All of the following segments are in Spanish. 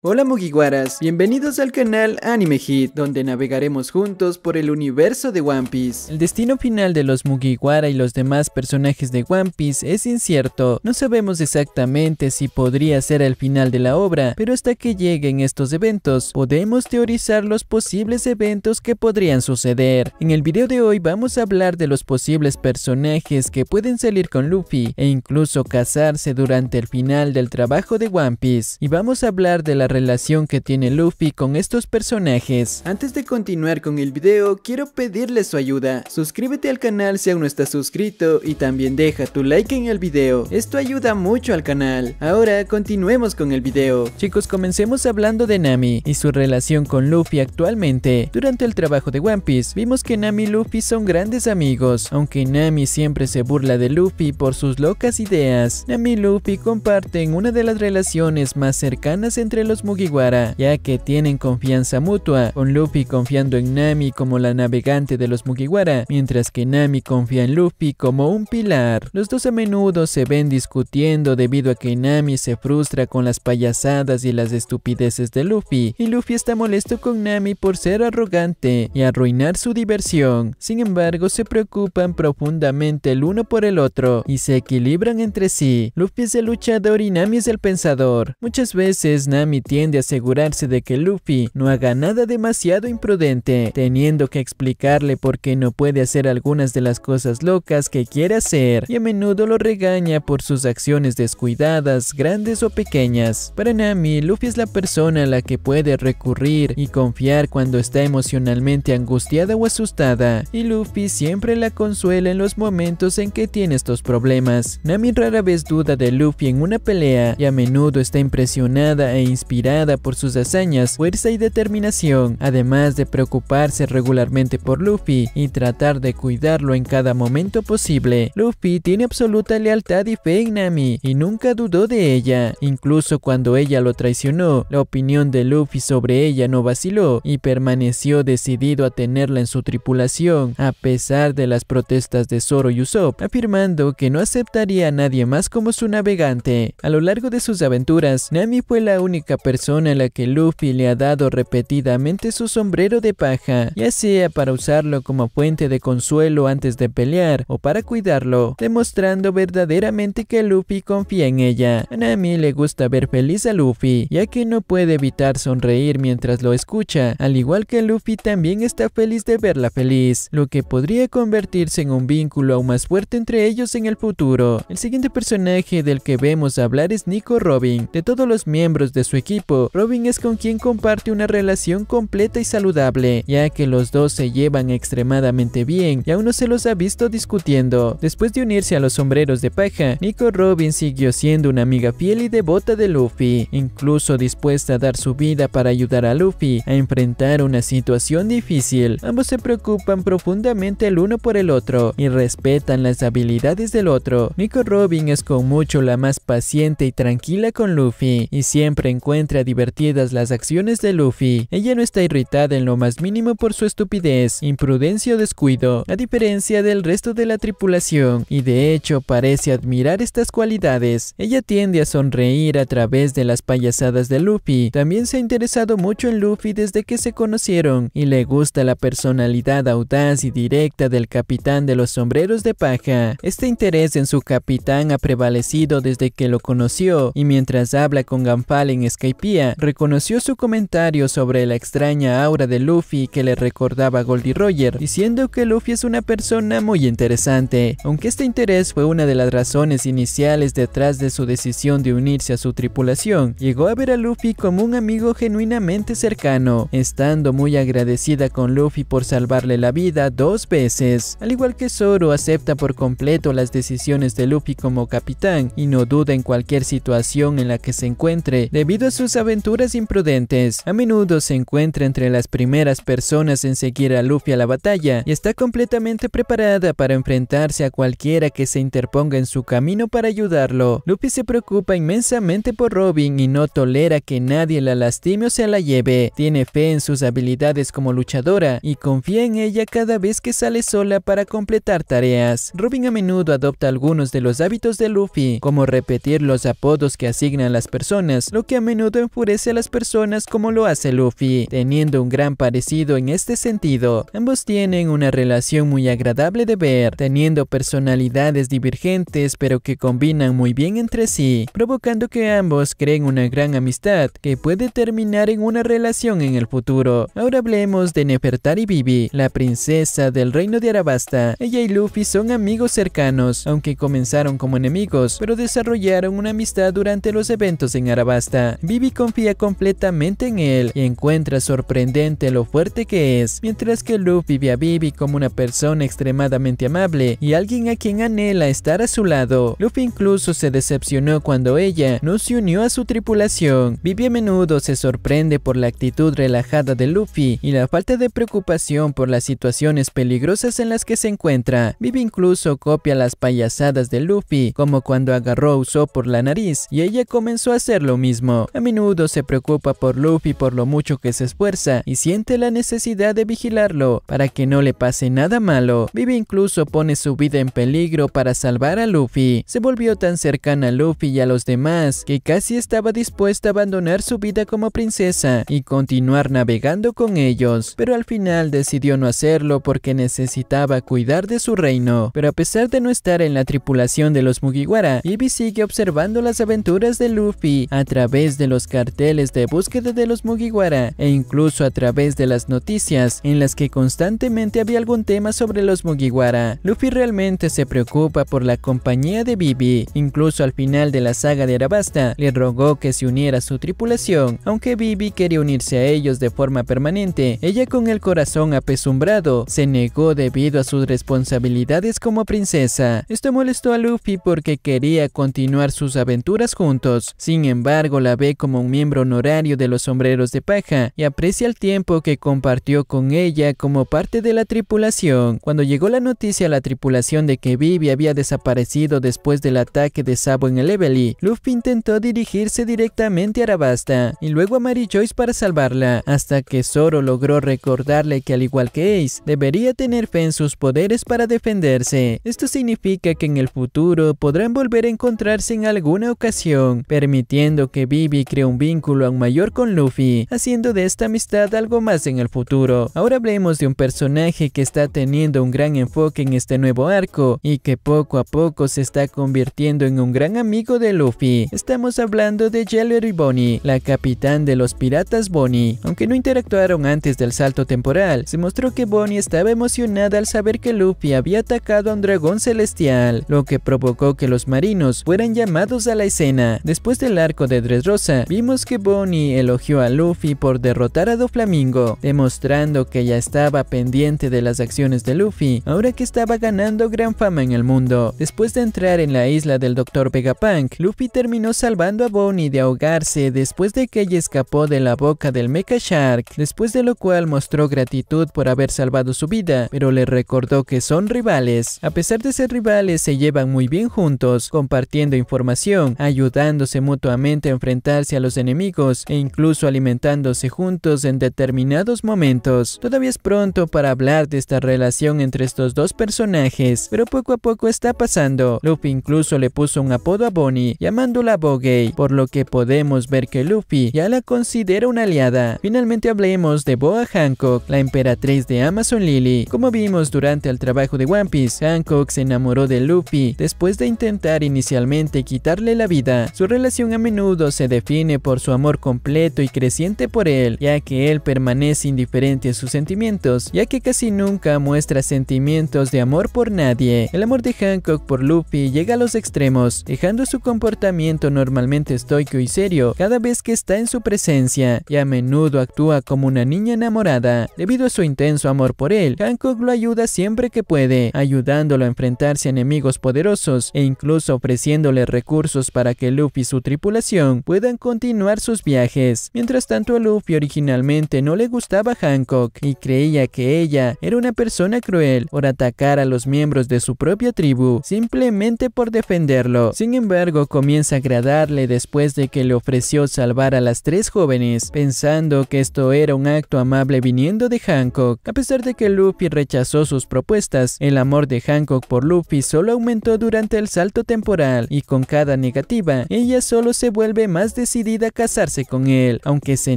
Hola Mugiwaras, bienvenidos al canal Anime Hit, donde navegaremos juntos por el universo de One Piece. El destino final de los Mugiwara y los demás personajes de One Piece es incierto, no sabemos exactamente si podría ser el final de la obra, pero hasta que lleguen estos eventos, podemos teorizar los posibles eventos que podrían suceder. En el video de hoy vamos a hablar de los posibles personajes que pueden salir con Luffy e incluso casarse durante el final del trabajo de One Piece, y vamos a hablar de la relación que tiene Luffy con estos personajes. Antes de continuar con el video, quiero pedirles su ayuda. Suscríbete al canal si aún no estás suscrito y también deja tu like en el video. Esto ayuda mucho al canal. Ahora continuemos con el video. Chicos, comencemos hablando de Nami y su relación con Luffy actualmente. Durante el trabajo de One Piece, vimos que Nami y Luffy son grandes amigos, aunque Nami siempre se burla de Luffy por sus locas ideas. Nami y Luffy comparten una de las relaciones más cercanas entre los los Mugiwara, ya que tienen confianza mutua, con Luffy confiando en Nami como la navegante de los Mugiwara, mientras que Nami confía en Luffy como un pilar. Los dos a menudo se ven discutiendo debido a que Nami se frustra con las payasadas y las estupideces de Luffy, y Luffy está molesto con Nami por ser arrogante y arruinar su diversión. Sin embargo, se preocupan profundamente el uno por el otro y se equilibran entre sí. Luffy es el luchador y Nami es el pensador. Muchas veces Nami tiende a asegurarse de que Luffy no haga nada demasiado imprudente, teniendo que explicarle por qué no puede hacer algunas de las cosas locas que quiere hacer, y a menudo lo regaña por sus acciones descuidadas, grandes o pequeñas. Para Nami, Luffy es la persona a la que puede recurrir y confiar cuando está emocionalmente angustiada o asustada, y Luffy siempre la consuela en los momentos en que tiene estos problemas. Nami rara vez duda de Luffy en una pelea, y a menudo está impresionada e inspirada por sus hazañas, fuerza y determinación, además de preocuparse regularmente por Luffy y tratar de cuidarlo en cada momento posible. Luffy tiene absoluta lealtad y fe en Nami y nunca dudó de ella, incluso cuando ella lo traicionó, la opinión de Luffy sobre ella no vaciló y permaneció decidido a tenerla en su tripulación, a pesar de las protestas de Zoro y Usopp, afirmando que no aceptaría a nadie más como su navegante. A lo largo de sus aventuras, Nami fue la única persona persona a la que Luffy le ha dado repetidamente su sombrero de paja, ya sea para usarlo como puente de consuelo antes de pelear o para cuidarlo, demostrando verdaderamente que Luffy confía en ella. A Nami le gusta ver feliz a Luffy, ya que no puede evitar sonreír mientras lo escucha, al igual que Luffy también está feliz de verla feliz, lo que podría convertirse en un vínculo aún más fuerte entre ellos en el futuro. El siguiente personaje del que vemos hablar es Nico Robin, de todos los miembros de su equipo Robin es con quien comparte una relación completa y saludable, ya que los dos se llevan extremadamente bien y aún no se los ha visto discutiendo. Después de unirse a los sombreros de paja, Nico Robin siguió siendo una amiga fiel y devota de Luffy, incluso dispuesta a dar su vida para ayudar a Luffy a enfrentar una situación difícil. Ambos se preocupan profundamente el uno por el otro y respetan las habilidades del otro. Nico Robin es con mucho la más paciente y tranquila con Luffy y siempre encuentra divertidas las acciones de Luffy. Ella no está irritada en lo más mínimo por su estupidez, imprudencia o descuido, a diferencia del resto de la tripulación, y de hecho parece admirar estas cualidades. Ella tiende a sonreír a través de las payasadas de Luffy. También se ha interesado mucho en Luffy desde que se conocieron, y le gusta la personalidad audaz y directa del capitán de los sombreros de paja. Este interés en su capitán ha prevalecido desde que lo conoció, y mientras habla con Gampal en Sky reconoció su comentario sobre la extraña aura de Luffy que le recordaba a Goldie Roger, diciendo que Luffy es una persona muy interesante. Aunque este interés fue una de las razones iniciales detrás de su decisión de unirse a su tripulación, llegó a ver a Luffy como un amigo genuinamente cercano, estando muy agradecida con Luffy por salvarle la vida dos veces. Al igual que Zoro acepta por completo las decisiones de Luffy como capitán y no duda en cualquier situación en la que se encuentre debido a sus aventuras imprudentes. A menudo se encuentra entre las primeras personas en seguir a Luffy a la batalla y está completamente preparada para enfrentarse a cualquiera que se interponga en su camino para ayudarlo. Luffy se preocupa inmensamente por Robin y no tolera que nadie la lastime o se la lleve. Tiene fe en sus habilidades como luchadora y confía en ella cada vez que sale sola para completar tareas. Robin a menudo adopta algunos de los hábitos de Luffy, como repetir los apodos que asignan las personas, lo que a menudo enfurece a las personas como lo hace Luffy, teniendo un gran parecido en este sentido. Ambos tienen una relación muy agradable de ver, teniendo personalidades divergentes pero que combinan muy bien entre sí, provocando que ambos creen una gran amistad que puede terminar en una relación en el futuro. Ahora hablemos de Nefertari Bibi, la princesa del reino de Arabasta. Ella y Luffy son amigos cercanos, aunque comenzaron como enemigos, pero desarrollaron una amistad durante los eventos en Arabasta. Vivi confía completamente en él y encuentra sorprendente lo fuerte que es, mientras que Luffy ve a Vivi como una persona extremadamente amable y alguien a quien anhela estar a su lado. Luffy incluso se decepcionó cuando ella no se unió a su tripulación. Vivi a menudo se sorprende por la actitud relajada de Luffy y la falta de preocupación por las situaciones peligrosas en las que se encuentra. Vivi incluso copia las payasadas de Luffy, como cuando agarró a por la nariz y ella comenzó a hacer lo mismo menudo se preocupa por Luffy por lo mucho que se esfuerza y siente la necesidad de vigilarlo para que no le pase nada malo. vive incluso pone su vida en peligro para salvar a Luffy. Se volvió tan cercana a Luffy y a los demás que casi estaba dispuesta a abandonar su vida como princesa y continuar navegando con ellos, pero al final decidió no hacerlo porque necesitaba cuidar de su reino. Pero a pesar de no estar en la tripulación de los Mugiwara, Vivi sigue observando las aventuras de Luffy a través de los carteles de búsqueda de los Mugiwara e incluso a través de las noticias en las que constantemente había algún tema sobre los Mugiwara. Luffy realmente se preocupa por la compañía de Bibi, incluso al final de la saga de Arabasta le rogó que se uniera a su tripulación, aunque Bibi quería unirse a ellos de forma permanente, ella con el corazón apesumbrado se negó debido a sus responsabilidades como princesa. Esto molestó a Luffy porque quería continuar sus aventuras juntos, sin embargo la ve como como un miembro honorario de los Sombreros de Paja y aprecia el tiempo que compartió con ella como parte de la tripulación. Cuando llegó la noticia a la tripulación de que Vivi había desaparecido después del ataque de Sabo en el Evely, Luffy intentó dirigirse directamente a Arabasta y luego a Mary Joyce para salvarla, hasta que Zoro logró recordarle que al igual que Ace, debería tener fe en sus poderes para defenderse. Esto significa que en el futuro podrán volver a encontrarse en alguna ocasión, permitiendo que Vivi un vínculo aún mayor con Luffy, haciendo de esta amistad algo más en el futuro. Ahora hablemos de un personaje que está teniendo un gran enfoque en este nuevo arco y que poco a poco se está convirtiendo en un gran amigo de Luffy. Estamos hablando de y Bonnie, la capitán de los piratas Bonnie. Aunque no interactuaron antes del salto temporal, se mostró que Bonnie estaba emocionada al saber que Luffy había atacado a un dragón celestial, lo que provocó que los marinos fueran llamados a la escena. Después del arco de Dressrosa, Vimos que Bonnie elogió a Luffy por derrotar a Doflamingo, demostrando que ya estaba pendiente de las acciones de Luffy, ahora que estaba ganando gran fama en el mundo. Después de entrar en la isla del Dr. Vegapunk, Luffy terminó salvando a Bonnie de ahogarse después de que ella escapó de la boca del Mecha Shark, después de lo cual mostró gratitud por haber salvado su vida, pero le recordó que son rivales. A pesar de ser rivales, se llevan muy bien juntos, compartiendo información, ayudándose mutuamente a enfrentarse a los enemigos e incluso alimentándose juntos en determinados momentos. Todavía es pronto para hablar de esta relación entre estos dos personajes, pero poco a poco está pasando. Luffy incluso le puso un apodo a Bonnie, llamándola Bogey, por lo que podemos ver que Luffy ya la considera una aliada. Finalmente hablemos de Boa Hancock, la emperatriz de Amazon Lily. Como vimos durante el trabajo de One Piece, Hancock se enamoró de Luffy después de intentar inicialmente quitarle la vida. Su relación a menudo se define por su amor completo y creciente por él, ya que él permanece indiferente a sus sentimientos, ya que casi nunca muestra sentimientos de amor por nadie. El amor de Hancock por Luffy llega a los extremos, dejando su comportamiento normalmente estoico y serio cada vez que está en su presencia, y a menudo actúa como una niña enamorada. Debido a su intenso amor por él, Hancock lo ayuda siempre que puede, ayudándolo a enfrentarse a enemigos poderosos e incluso ofreciéndole recursos para que Luffy y su tripulación puedan continuar sus viajes. Mientras tanto, Luffy originalmente no le gustaba Hancock y creía que ella era una persona cruel por atacar a los miembros de su propia tribu, simplemente por defenderlo. Sin embargo, comienza a agradarle después de que le ofreció salvar a las tres jóvenes, pensando que esto era un acto amable viniendo de Hancock. A pesar de que Luffy rechazó sus propuestas, el amor de Hancock por Luffy solo aumentó durante el salto temporal y con cada negativa, ella solo se vuelve más decidida decidida a casarse con él. Aunque se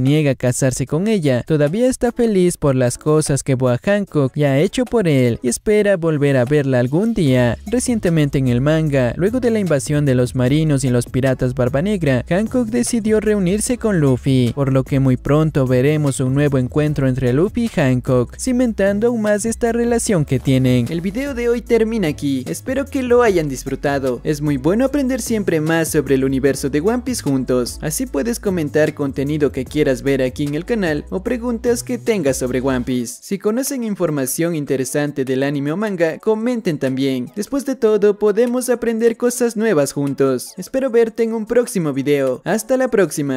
niega a casarse con ella, todavía está feliz por las cosas que Boa Hancock ya ha hecho por él y espera volver a verla algún día. Recientemente en el manga, luego de la invasión de los marinos y los piratas Barba Negra, Hancock decidió reunirse con Luffy, por lo que muy pronto veremos un nuevo encuentro entre Luffy y Hancock, cimentando aún más esta relación que tienen. El video de hoy termina aquí, espero que lo hayan disfrutado. Es muy bueno aprender siempre más sobre el universo de One Piece juntos, Así puedes comentar contenido que quieras ver aquí en el canal o preguntas que tengas sobre One Piece. Si conocen información interesante del anime o manga, comenten también. Después de todo, podemos aprender cosas nuevas juntos. Espero verte en un próximo video. Hasta la próxima.